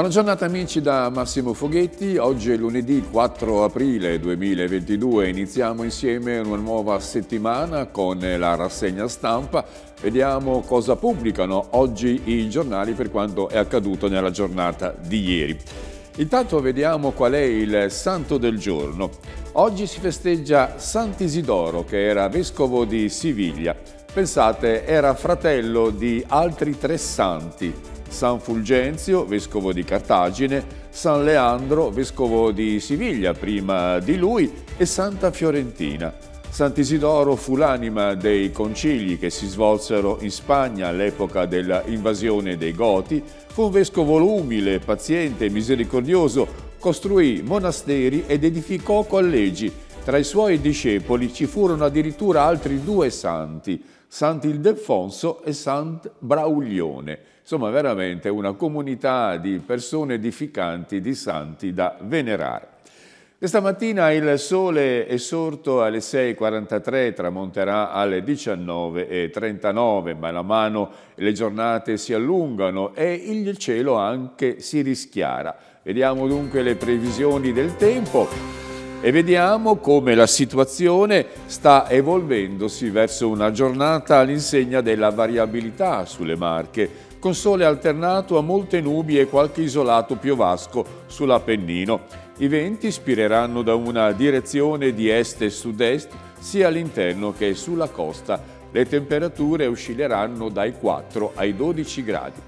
Buona giornata amici da Massimo Foghetti, oggi è lunedì 4 aprile 2022, iniziamo insieme una nuova settimana con la rassegna stampa, vediamo cosa pubblicano oggi i giornali per quanto è accaduto nella giornata di ieri. Intanto vediamo qual è il santo del giorno. Oggi si festeggia Sant'Isidoro che era vescovo di Siviglia, pensate era fratello di altri tre santi, San Fulgenzio, vescovo di Cartagine, San Leandro, vescovo di Siviglia prima di lui e Santa Fiorentina. Sant'Isidoro fu l'anima dei concili che si svolsero in Spagna all'epoca dell'invasione dei Goti, fu un vescovo umile, paziente e misericordioso, costruì monasteri ed edificò collegi. Tra i suoi discepoli ci furono addirittura altri due santi, Sant'Ildefonso e Sant'Brauglione. Brauglione. Insomma, veramente una comunità di persone edificanti, di santi da venerare. Questa mattina il sole è sorto alle 6.43, tramonterà alle 19.39, ma la mano le giornate si allungano e il cielo anche si rischiara. Vediamo dunque le previsioni del tempo e vediamo come la situazione sta evolvendosi verso una giornata all'insegna della variabilità sulle Marche con sole alternato a molte nubi e qualche isolato piovasco sull'Appennino. I venti ispireranno da una direzione di est e sud-est sia all'interno che sulla costa. Le temperature oscilleranno dai 4 ai 12 gradi.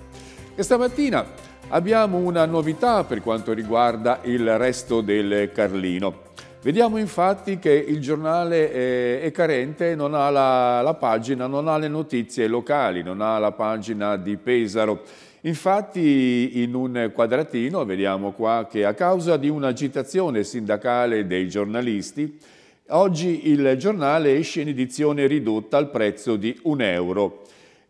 Questa mattina abbiamo una novità per quanto riguarda il resto del Carlino. Vediamo infatti che il giornale eh, è carente, non ha la, la, pagina, non ha le notizie locali, non ha la pagina di Pesaro. Infatti in un quadratino vediamo qua che a causa di un'agitazione sindacale dei giornalisti oggi il giornale esce in edizione ridotta al prezzo di un euro.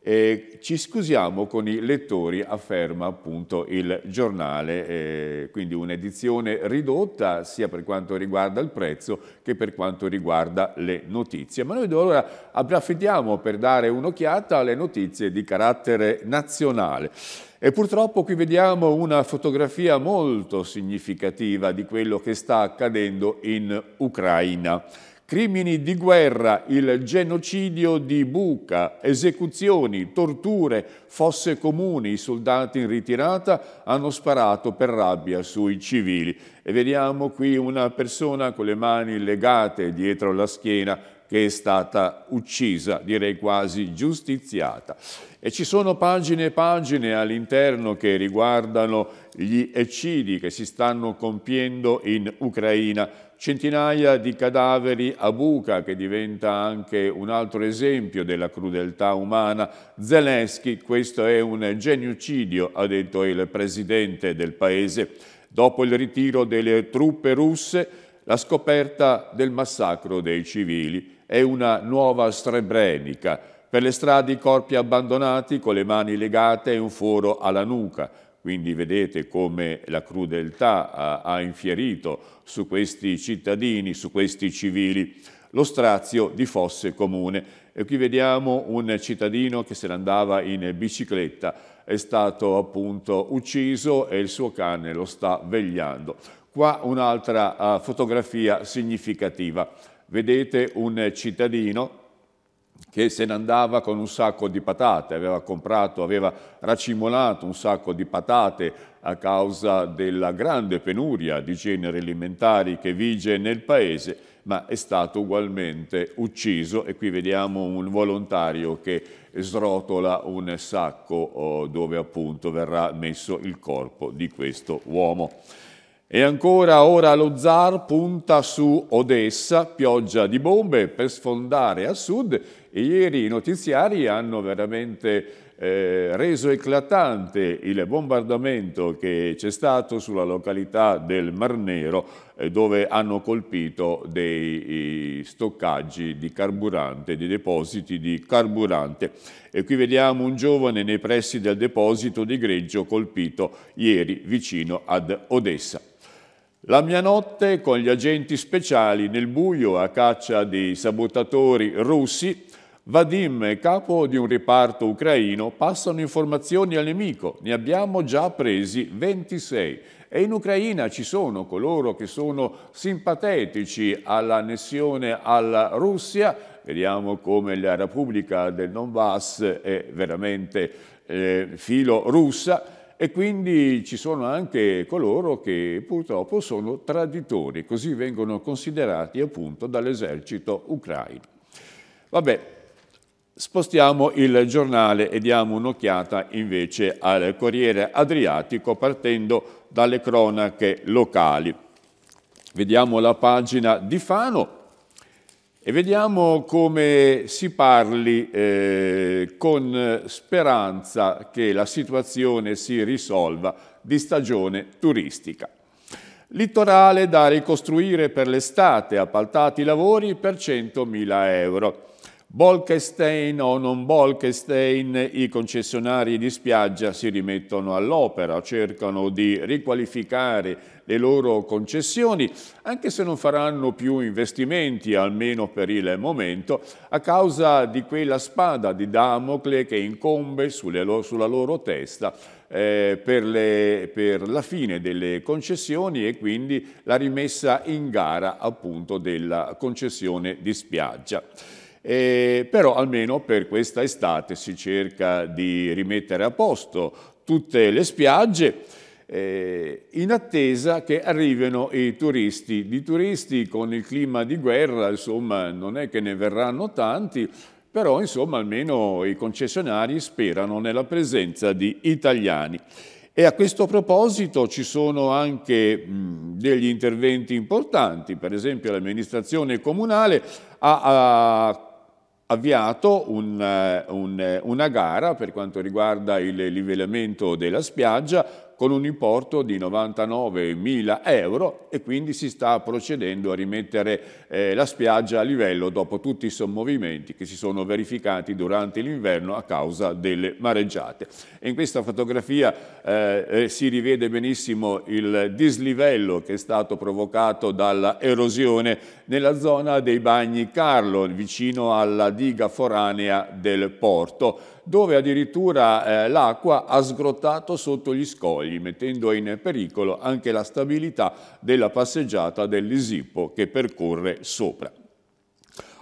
Eh, ci scusiamo con i lettori, afferma appunto il giornale, eh, quindi un'edizione ridotta sia per quanto riguarda il prezzo che per quanto riguarda le notizie. Ma noi ora approfittiamo per dare un'occhiata alle notizie di carattere nazionale. E purtroppo qui vediamo una fotografia molto significativa di quello che sta accadendo in Ucraina crimini di guerra, il genocidio di Buca, esecuzioni, torture, fosse comuni, i soldati in ritirata hanno sparato per rabbia sui civili. E vediamo qui una persona con le mani legate dietro la schiena che è stata uccisa, direi quasi giustiziata. E ci sono pagine e pagine all'interno che riguardano gli eccidi che si stanno compiendo in Ucraina centinaia di cadaveri a buca, che diventa anche un altro esempio della crudeltà umana. Zelensky, questo è un genocidio, ha detto il presidente del paese. Dopo il ritiro delle truppe russe, la scoperta del massacro dei civili è una nuova strebrenica. Per le strade i corpi abbandonati con le mani legate e un foro alla nuca. Quindi vedete come la crudeltà ha, infierito su questi cittadini, su questi civili, lo strazio di fosse comune. E qui vediamo un cittadino che se ne andava in bicicletta, è stato appunto ucciso e il suo cane lo sta vegliando. Qua un'altra ah, fotografia significativa. Vedete un cittadino che se ne andava con un sacco di patate, aveva comprato, aveva racimolato un sacco di patate a causa della grande penuria di generi alimentari che vige nel paese, ma è stato ugualmente ucciso e qui vediamo un volontario che srotola un sacco oh, dove appunto verrà messo il corpo di questo uomo. E ancora ora lo zar punta su Odessa, pioggia di bombe per sfondare a sud e ieri i notiziari hanno veramente eh, reso eclatante il bombardamento che c'è stato sulla località del Mar Nero eh, dove hanno colpito dei stoccaggi di carburante, dei depositi di carburante. E qui vediamo un giovane nei pressi del deposito di greggio colpito ieri vicino ad Odessa. La mia notte con gli agenti speciali nel buio a caccia dei sabotatori russi, Vadim, capo di un riparto ucraino, passano informazioni al nemico. Ne abbiamo già presi 26. E in Ucraina ci sono coloro che sono simpatetici all'annessione alla Russia. Vediamo come la Repubblica del Donbass è veramente eh, filo russa e quindi ci sono anche coloro che purtroppo sono traditori, così vengono considerati appunto dall'esercito ucraino. Vabbè, spostiamo il giornale e diamo un'occhiata invece al Corriere Adriatico partendo dalle cronache locali. Vediamo la pagina di Fano e vediamo come si parli eh, con speranza che la situazione si risolva di stagione turistica. Littorale da ricostruire per l'estate, appaltati lavori per 100.000 euro. Bolkestein o non Bolkestein, i concessionari di spiaggia si rimettono all'opera, cercano di riqualificare le loro concessioni, anche se non faranno più investimenti, almeno per il momento, a causa di quella spada di Damocle che incombe sulle, sulla loro testa eh, per, le, per, la fine delle concessioni e quindi la rimessa in gara appunto della concessione di spiaggia. Eh, però almeno per questa estate si cerca di rimettere a posto tutte le spiagge eh, in attesa che arrivino i turisti. Di turisti con il clima di guerra, insomma, non è che ne verranno tanti, però insomma almeno i concessionari sperano nella presenza di italiani. E a questo proposito ci sono anche mh, degli interventi importanti, per esempio l'amministrazione comunale ha, ha avviato un, eh, un, eh, una gara per quanto riguarda il livellamento della spiaggia con un importo di 99.000 euro e quindi si sta procedendo a rimettere eh, la spiaggia a livello dopo tutti i sommovimenti che si sono verificati durante l'inverno a causa delle mareggiate. in questa fotografia eh, eh, si rivede benissimo il dislivello che è stato provocato dall'erosione nella zona dei Bagni Carlo, vicino alla diga foranea del porto, dove addirittura eh, l'acqua ha sgrottato sotto gli scogli immobili, mettendo in pericolo anche la stabilità della passeggiata dell'Isippo che percorre sopra.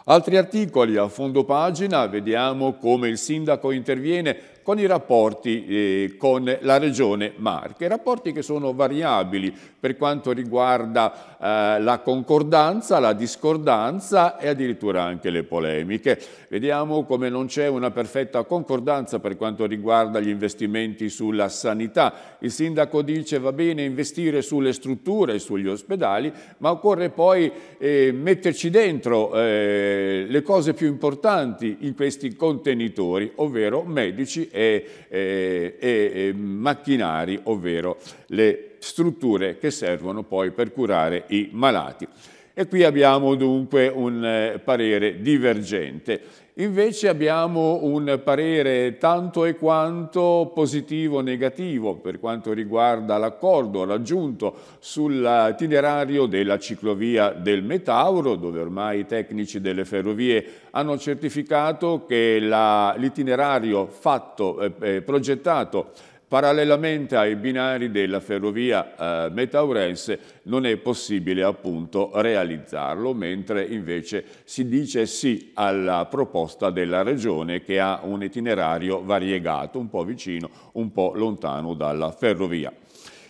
Altri articoli a fondo pagina, vediamo come il sindaco interviene con i rapporti eh, con la regione Marche, rapporti che sono variabili per quanto riguarda eh, la concordanza, la discordanza e addirittura anche le polemiche. Vediamo come non c'è una perfetta concordanza per quanto riguarda gli investimenti sulla sanità. Il sindaco dice va bene investire sulle strutture, sugli ospedali, ma occorre poi eh, metterci dentro eh, le cose più importanti in questi contenitori, ovvero medici e, e, e macchinari, ovvero le strutture che servono poi per curare i malati. E qui abbiamo dunque un eh, parere divergente. Invece abbiamo un parere tanto e quanto positivo negativo per quanto riguarda l'accordo raggiunto sull'itinerario della ciclovia del Metauro, dove ormai i tecnici delle ferrovie hanno certificato che l'itinerario fatto, eh, eh progettato Parallelamente ai binari della ferrovia eh, Metaurense non è possibile appunto realizzarlo, mentre invece si dice sì alla proposta della Regione che ha un itinerario variegato, un po' vicino, un po' lontano dalla ferrovia.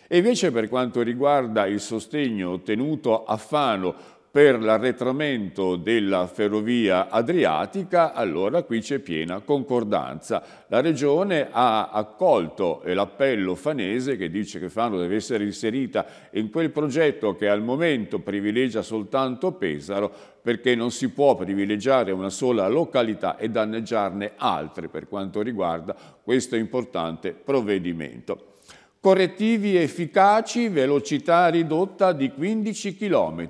E invece per quanto riguarda il sostegno ottenuto a Fano per l'arretramento della ferrovia adriatica, allora qui c'è piena concordanza. La Regione ha accolto l'appello fanese che dice che Fano deve essere inserita in quel progetto che al momento privilegia soltanto Pesaro perché non si può privilegiare una sola località e danneggiarne altre per quanto riguarda questo importante provvedimento correttivi efficaci, velocità ridotta di 15 km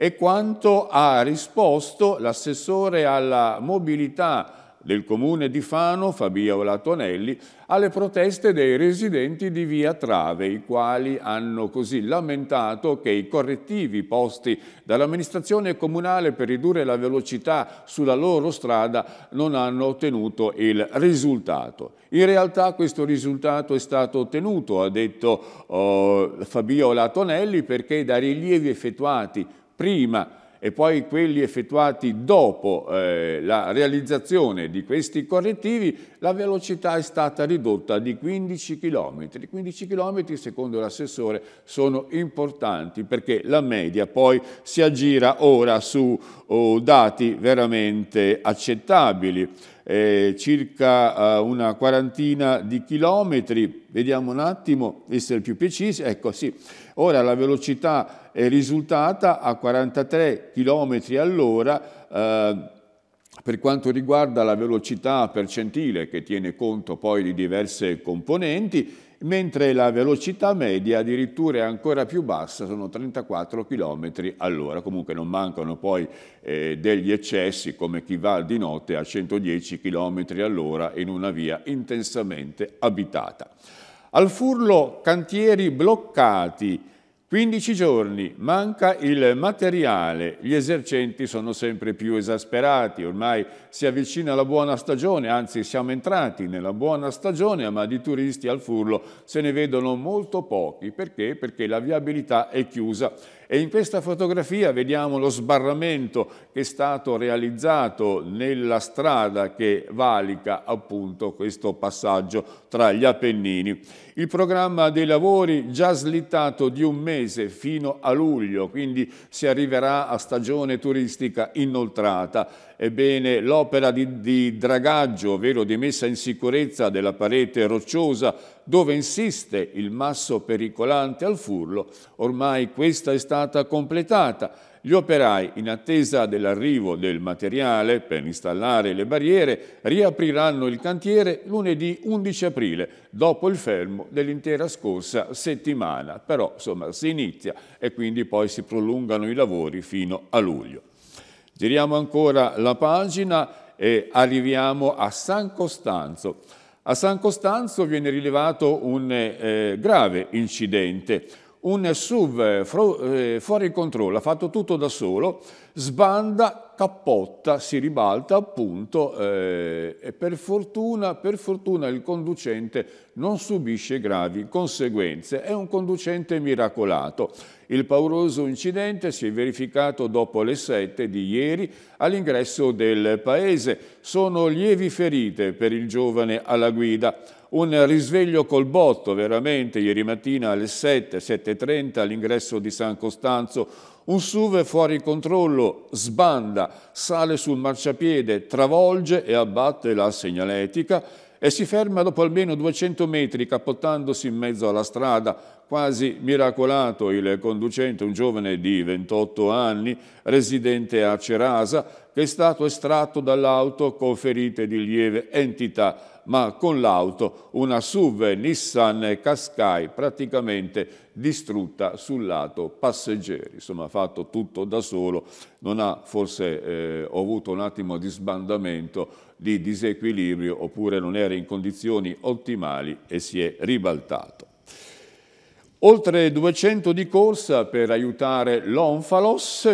e quanto ha risposto l'assessore alla mobilità del comune di Fano, Fabio Latonelli, alle proteste dei residenti di via Trave, i quali hanno così lamentato che i correttivi posti dall'amministrazione comunale per ridurre la velocità sulla loro strada non hanno ottenuto il risultato. In realtà questo risultato è stato ottenuto, ha detto oh, Fabiola Tonelli, perché da rilievi effettuati prima e poi quelli effettuati dopo eh, la realizzazione di questi correttivi, la velocità è stata ridotta di 15 km. 15 km, secondo l'assessore, sono importanti perché la media poi si aggira ora su oh, dati veramente accettabili eh, circa eh, una quarantina di chilometri, vediamo un attimo, essere più precisi, ecco sì, ora la velocità è risultata a 43 km all'ora, eh, per quanto riguarda la velocità percentile, che tiene conto poi di diverse componenti, mentre la velocità media addirittura è ancora più bassa, sono 34 km all'ora. Comunque non mancano poi eh, degli eccessi come chi va di notte a 110 km all'ora in una via intensamente abitata. Al Furlo cantieri bloccati 15 giorni, manca il materiale, gli esercenti sono sempre più esasperati, ormai si avvicina la buona stagione, anzi siamo entrati nella buona stagione, ma di turisti al furlo se ne vedono molto pochi. Perché? Perché la viabilità è chiusa e in questa fotografia vediamo lo sbarramento che è stato realizzato nella strada che valica appunto questo passaggio tra gli Appennini. Il programma dei lavori già slittato di un mese fino a luglio, quindi si arriverà a stagione turistica inoltrata Ebbene, l'opera di, di dragaggio, ovvero di messa in sicurezza della parete rocciosa, dove insiste il masso pericolante al furlo, ormai questa è stata completata. Gli operai, in attesa dell'arrivo del materiale per installare le barriere, riapriranno il cantiere lunedì 11 aprile, dopo il fermo dell'intera scorsa settimana. Però, insomma, si inizia e quindi poi si prolungano i lavori fino a luglio. Giriamo ancora la pagina e arriviamo a San Costanzo. A San Costanzo viene rilevato un eh, grave incidente. Un SUV eh, fro, eh, fuori controllo, ha fatto tutto da solo, sbanda, cappotta, si ribalta appunto eh, e per fortuna, per fortuna il conducente non subisce gravi conseguenze. È un conducente miracolato. Il pauroso incidente si è verificato dopo le 7 di ieri all'ingresso del paese. Sono lievi ferite per il giovane alla guida. Un risveglio col botto, veramente, ieri mattina alle 7, 7.30 all'ingresso di San Costanzo. Un SUV fuori controllo sbanda, sale sul marciapiede, travolge e abbatte la segnaletica e si ferma dopo almeno 200 metri capottandosi in mezzo alla strada. Quasi miracolato il conducente, un giovane di 28 anni, residente a Cerasa, che è stato estratto dall'auto con ferite di lieve entità, ma con l'auto una SUV Nissan Qashqai praticamente distrutta sul lato passeggeri. Insomma, ha fatto tutto da solo, non ha forse eh, avuto un attimo di sbandamento di disequilibrio oppure non era in condizioni ottimali e si è ribaltato. Oltre 200 di corsa per aiutare l'Onfalos,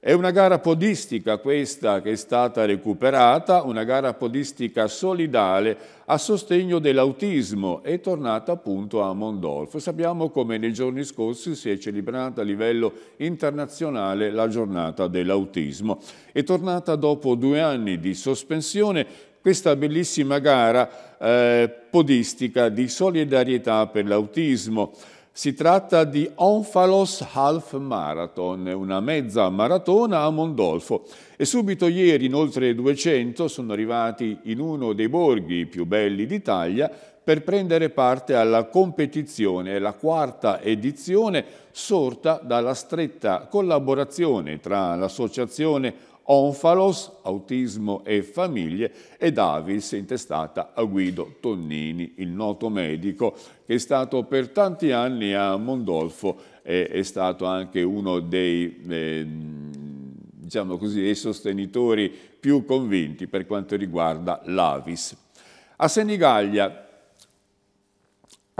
è una gara podistica questa che è stata recuperata, una gara podistica solidale a sostegno dell'autismo e tornata appunto a Mondolfo. Sappiamo come nei giorni scorsi si è celebrata a livello internazionale la giornata dell'autismo. È tornata dopo due anni di sospensione questa bellissima gara eh, podistica di solidarietà per l'autismo. Si tratta di Onfalos Half Marathon, una mezza maratona a Mondolfo. E subito ieri, in oltre 200, sono arrivati in uno dei borghi più belli d'Italia per prendere parte alla competizione, la quarta edizione sorta dalla stretta collaborazione tra l'associazione Onfalos, Autismo e Famiglie, ed Avis, intestata a Guido Tonnini, il noto medico, che è stato per tanti anni a Mondolfo e è stato anche uno dei, eh, diciamo così, dei sostenitori più convinti per quanto riguarda l'Avis. A Senigallia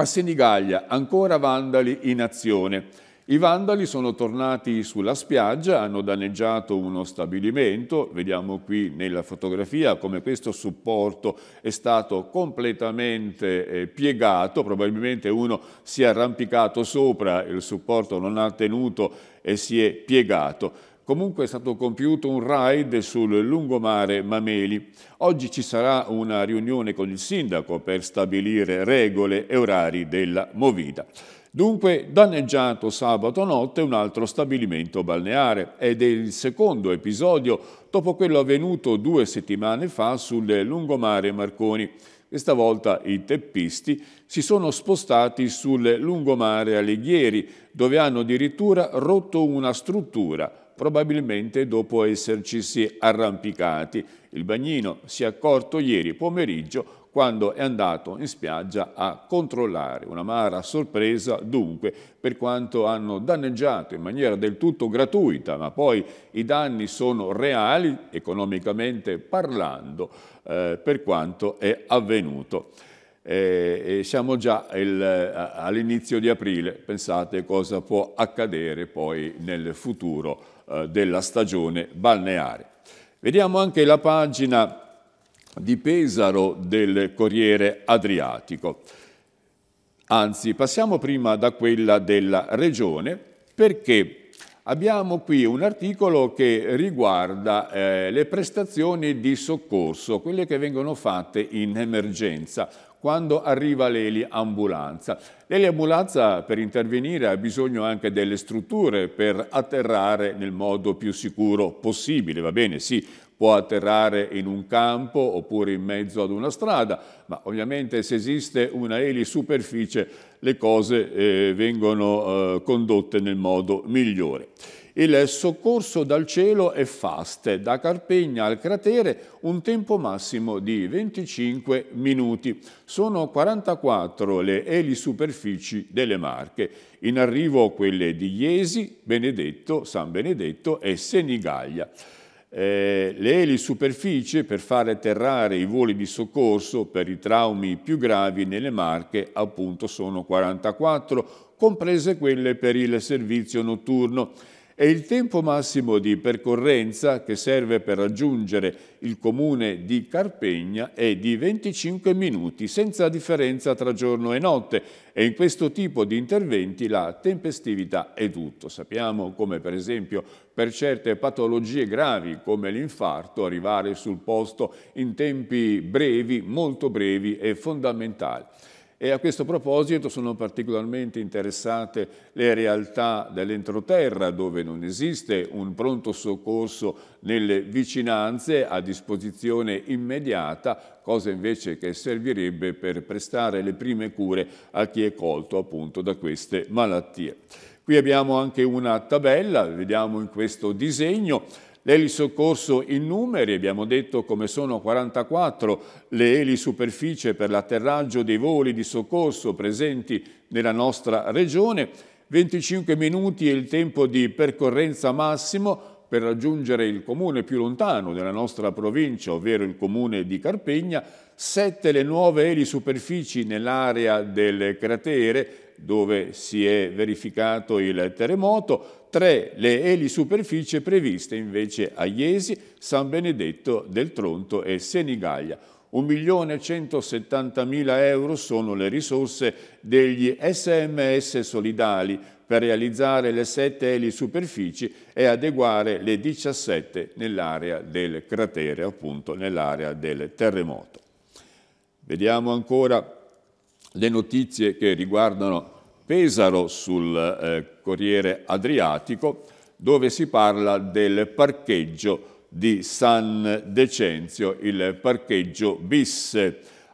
a Senigallia ancora vandali in azione. I vandali sono tornati sulla spiaggia, hanno danneggiato uno stabilimento, vediamo qui nella fotografia come questo supporto è stato completamente eh, piegato, probabilmente uno si è arrampicato sopra, il supporto non ha tenuto e si è piegato. Comunque è stato compiuto un raid sul lungomare Mameli. Oggi ci sarà una riunione con il sindaco per stabilire regole e orari della movita. Dunque, danneggiato sabato notte un altro stabilimento balneare ed è il secondo episodio dopo quello avvenuto due settimane fa sul lungomare Marconi. Questa volta i teppisti si sono spostati sul lungomare Alighieri, dove hanno addirittura rotto una struttura, probabilmente dopo essercisi arrampicati. Il bagnino si è accorto ieri pomeriggio quando è andato in spiaggia a controllare. Una mara sorpresa dunque per quanto hanno danneggiato in maniera del tutto gratuita, ma poi i danni sono reali, economicamente parlando, eh, per quanto è avvenuto eh, siamo già all'inizio di aprile, pensate cosa può accadere poi nel futuro eh, della stagione balneare. Vediamo anche la pagina di Pesaro del Corriere Adriatico. Anzi, passiamo prima da quella della Regione perché abbiamo qui un articolo che riguarda eh, le prestazioni di soccorso, quelle che vengono fatte in emergenza quando arriva l'Eli Ambulanza. L'Eli Ambulanza per intervenire ha bisogno anche delle strutture per atterrare nel modo più sicuro possibile, va bene, sì, può atterrare in un campo oppure in mezzo ad una strada, ma ovviamente se esiste una elisuperficie le cose eh, vengono eh, condotte nel modo migliore. Il soccorso dal cielo è fast, da Carpegna al cratere un tempo massimo di 25 minuti. Sono 44 le elisuperfici delle Marche. In arrivo quelle di Iesi, Benedetto, San Benedetto e Senigallia. Eh, le elisuperfici per fare atterrare i voli di soccorso per i traumi più gravi nelle Marche appunto sono 44, comprese quelle per il servizio notturno e il tempo massimo di percorrenza che serve per raggiungere il comune di Carpegna è di 25 minuti, senza differenza tra giorno e notte e in questo tipo di interventi la tempestività è tutto. Sappiamo come per esempio per certe patologie gravi come l'infarto arrivare sul posto in tempi brevi, molto brevi è fondamentale. E a questo proposito sono particolarmente interessate le realtà dell'entroterra, dove non esiste un pronto soccorso nelle vicinanze a disposizione immediata, cosa invece che servirebbe per prestare le prime cure a chi è colto appunto da queste malattie. Qui abbiamo anche una tabella, vediamo in questo disegno, Eli soccorso in numeri, abbiamo detto come sono 44 le eli superficie per l'atterraggio dei voli di soccorso presenti nella nostra regione, 25 minuti è il tempo di percorrenza massimo per raggiungere il comune più lontano della nostra provincia, ovvero il comune di Carpegna, 7 le nuove eli superfici nell'area del cratere dove si è verificato il terremoto, tre le elisuperfici previste invece a Iesi, San Benedetto del Tronto e Senigallia. 1.170.000 euro sono le risorse degli SMS solidali per realizzare le sette elisuperfici e adeguare le 17 nell'area del cratere, appunto nell'area del terremoto. Vediamo ancora le notizie che riguardano Pesaro sul eh, Corriere Adriatico, dove si parla del parcheggio di San Decenzio, il parcheggio bis,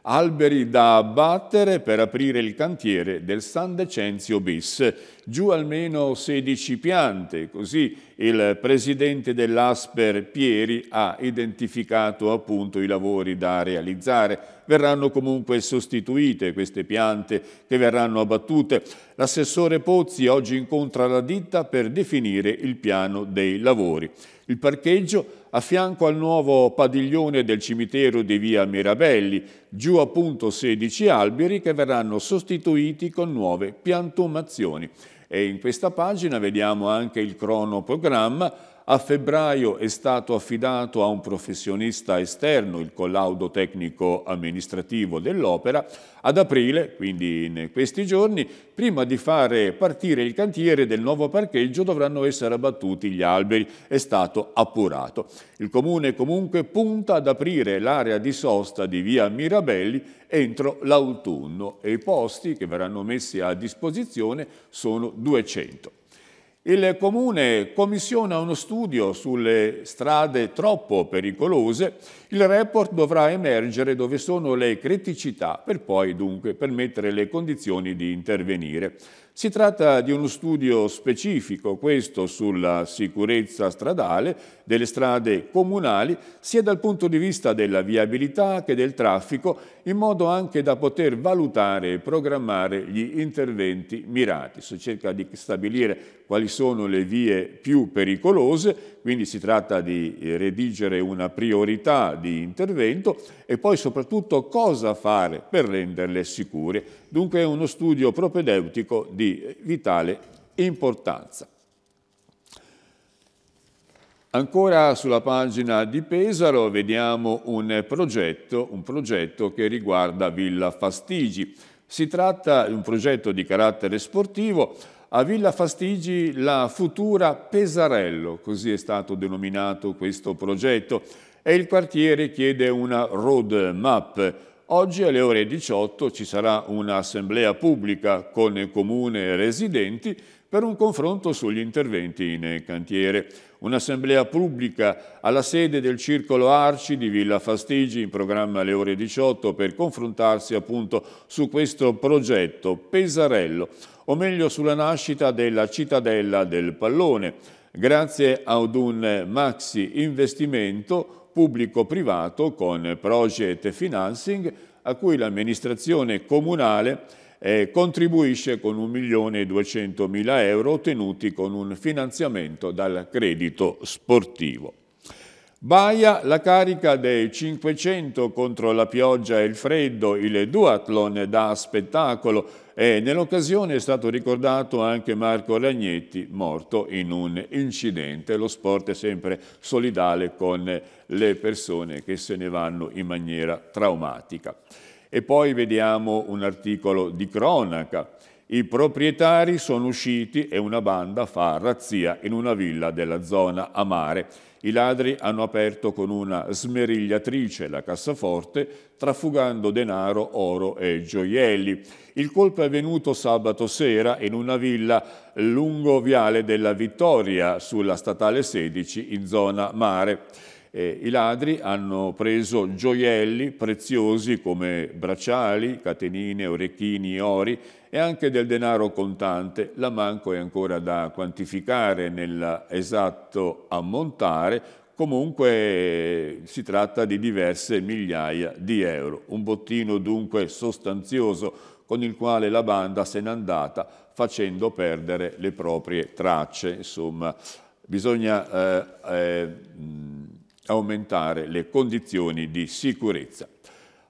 alberi da abbattere per aprire il cantiere del San Decenzio bis giù almeno 16 piante, così il presidente dell'Asper Pieri ha identificato appunto i lavori da realizzare. Verranno comunque sostituite queste piante che verranno abbattute. L'assessore Pozzi oggi incontra la ditta per definire il piano dei lavori. Il parcheggio a fianco al nuovo padiglione del cimitero di via Mirabelli, giù appunto 16 alberi che verranno sostituiti con nuove piantumazioni. E in questa pagina vediamo anche il cronoprogramma a febbraio è stato affidato a un professionista esterno il collaudo tecnico amministrativo dell'opera. Ad aprile, quindi in questi giorni, prima di fare partire il cantiere del nuovo parcheggio dovranno essere abbattuti gli alberi. È stato appurato. Il comune comunque punta ad aprire l'area di sosta di via Mirabelli entro l'autunno e i posti che verranno messi a disposizione sono 200. Il comune commissiona uno studio sulle strade troppo pericolose, il report dovrà emergere dove sono le criticità per poi dunque permettere le condizioni di intervenire. Si tratta di uno studio specifico, questo, sulla sicurezza stradale delle strade comunali, sia dal punto di vista della viabilità che del traffico, in modo anche da poter valutare e programmare gli interventi mirati. Si cerca di stabilire quali sono le vie più pericolose, quindi si tratta di eh, redigere una priorità di intervento e poi soprattutto cosa fare per renderle sicure. Dunque è uno studio propedeutico di vitale importanza. Ancora sulla pagina di Pesaro vediamo un progetto, un progetto che riguarda Villa Fastigi. Si tratta di un progetto di carattere sportivo a Villa Fastigi la futura Pesarello, così è stato denominato questo progetto, e il quartiere chiede una road map. Oggi alle ore 18 ci sarà un'assemblea pubblica con comune e residenti per un confronto sugli interventi in cantiere un'assemblea pubblica alla sede del Circolo Arci di Villa Fastigi in programma alle ore 18 per confrontarsi appunto su questo progetto Pesarello, o meglio sulla nascita della cittadella del pallone, grazie ad un maxi investimento pubblico-privato con project financing a cui l'amministrazione comunale eh, contribuisce con 1.200.000 euro ottenuti con un finanziamento dal credito sportivo. Baia la carica dei 500 contro la pioggia e il freddo, il duathlon da spettacolo e nell'occasione è stato ricordato anche Marco Ragnetti morto in un incidente. Lo sport è sempre solidale con le persone che se ne vanno in maniera traumatica. E poi vediamo un articolo di cronaca. I proprietari sono usciti e una banda fa razzia in una villa della zona a mare. I ladri hanno aperto con una smerigliatrice la cassaforte, trafugando denaro, oro e gioielli. Il colpo è avvenuto sabato sera in una villa lungo Viale della Vittoria, sulla statale 16, in zona mare. Eh, I ladri hanno preso gioielli preziosi come bracciali, catenine, orecchini, ori e anche del denaro contante. La manco è ancora da quantificare nell'esatto ammontare, comunque si tratta di diverse migliaia di euro. Un bottino dunque sostanzioso con il quale la banda se n'è andata facendo perdere le proprie tracce. Insomma, bisogna eh, eh, aumentare le condizioni di sicurezza.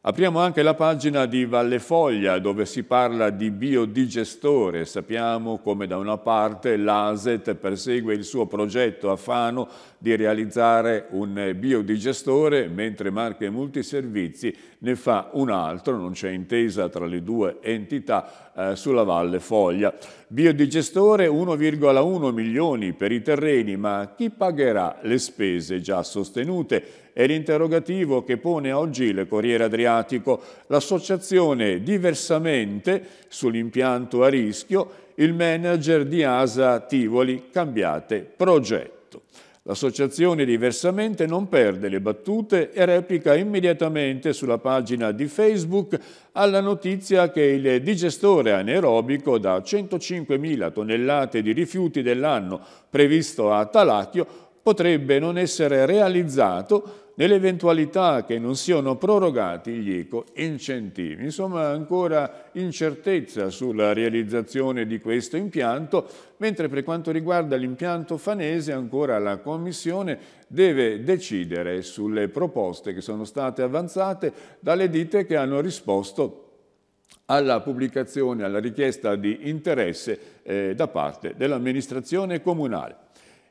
Apriamo anche la pagina di Valle Foglia dove si parla di biodigestore. Sappiamo come da una parte l'ASET persegue il suo progetto a Fano di realizzare un biodigestore mentre Marche Multiservizi ne fa un altro, non c'è intesa tra le due entità, eh, sulla Valle Foglia biodigestore 1,1 milioni per i terreni, ma chi pagherà le spese già sostenute? È l'interrogativo che pone oggi il Corriere Adriatico, l'associazione Diversamente sull'impianto a rischio, il manager di ASA Tivoli Cambiate Progetto. L'associazione diversamente non perde le battute e replica immediatamente sulla pagina di Facebook alla notizia che il digestore anaerobico da 105.000 tonnellate di rifiuti dell'anno previsto a Talacchio potrebbe non essere realizzato nell'eventualità che non siano prorogati gli eco-incentivi. Insomma, ancora incertezza sulla realizzazione di questo impianto, mentre per quanto riguarda l'impianto fanese ancora la Commissione deve decidere sulle proposte che sono state avanzate dalle ditte che hanno risposto alla pubblicazione, alla richiesta di interesse eh, da parte dell'amministrazione comunale.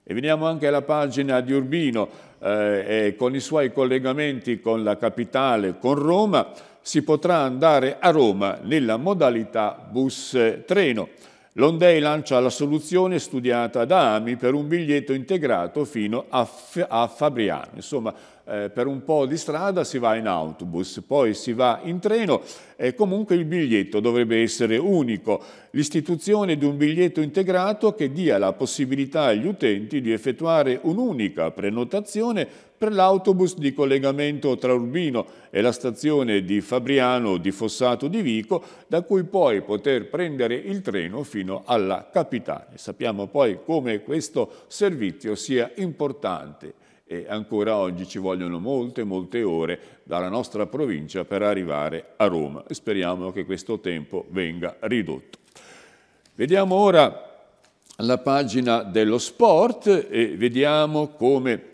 E veniamo anche alla pagina di Urbino, eh, con i suoi collegamenti con la capitale, con Roma, si potrà andare a Roma nella modalità bus-treno. Eh, L'Ondei lancia la soluzione studiata da Ami per un biglietto integrato fino a, F a Fabriano. Insomma, eh, per un po' di strada si va in autobus, poi si va in treno e comunque il biglietto dovrebbe essere unico. L'istituzione di un biglietto integrato che dia la possibilità agli utenti di effettuare un'unica prenotazione per l'autobus di collegamento tra Urbino e la stazione di Fabriano di Fossato di Vico, da cui poi poter prendere il treno fino alla capitale. Sappiamo poi come questo servizio sia importante e ancora oggi ci vogliono molte, molte ore dalla nostra provincia per arrivare a Roma speriamo che questo tempo venga ridotto. Vediamo ora la pagina dello sport e vediamo come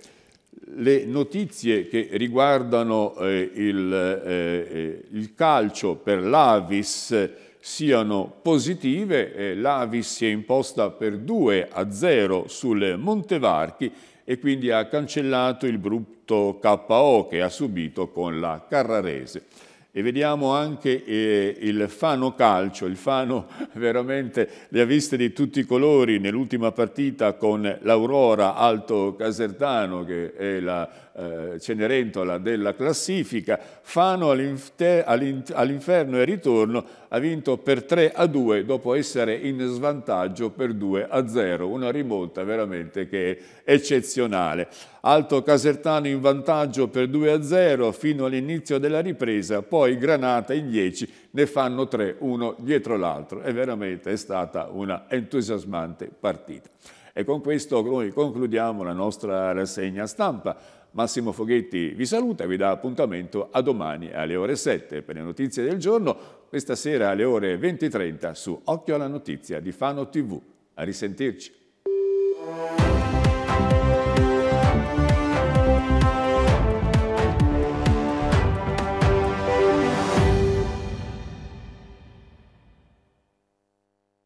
le notizie che riguardano eh, il, eh, eh il, calcio per l'Avis siano positive. Eh, L'Avis si è imposta per 2 a 0 sul Montevarchi e quindi ha cancellato il brutto KO che ha subito con la Carrarese. E vediamo anche eh, il Fano calcio, il Fano veramente le ha viste di tutti i colori nell'ultima partita con l'Aurora Alto Casertano che è la eh, Cenerentola della classifica, Fano all'inferno all e ritorno ha vinto per 3 a 2 dopo essere in svantaggio per 2 a 0, una rimonta veramente che è eccezionale. Alto Casertano in vantaggio per 2 a 0 fino all'inizio della ripresa, poi Granata in 10 ne fanno 3 uno dietro l'altro è veramente è stata una entusiasmante partita. E con questo noi concludiamo la nostra rassegna stampa. Massimo Foghetti vi saluta e vi dà appuntamento a domani alle ore 7 per le notizie del giorno, questa sera alle ore 20.30 su Occhio alla Notizia di Fano TV. A risentirci.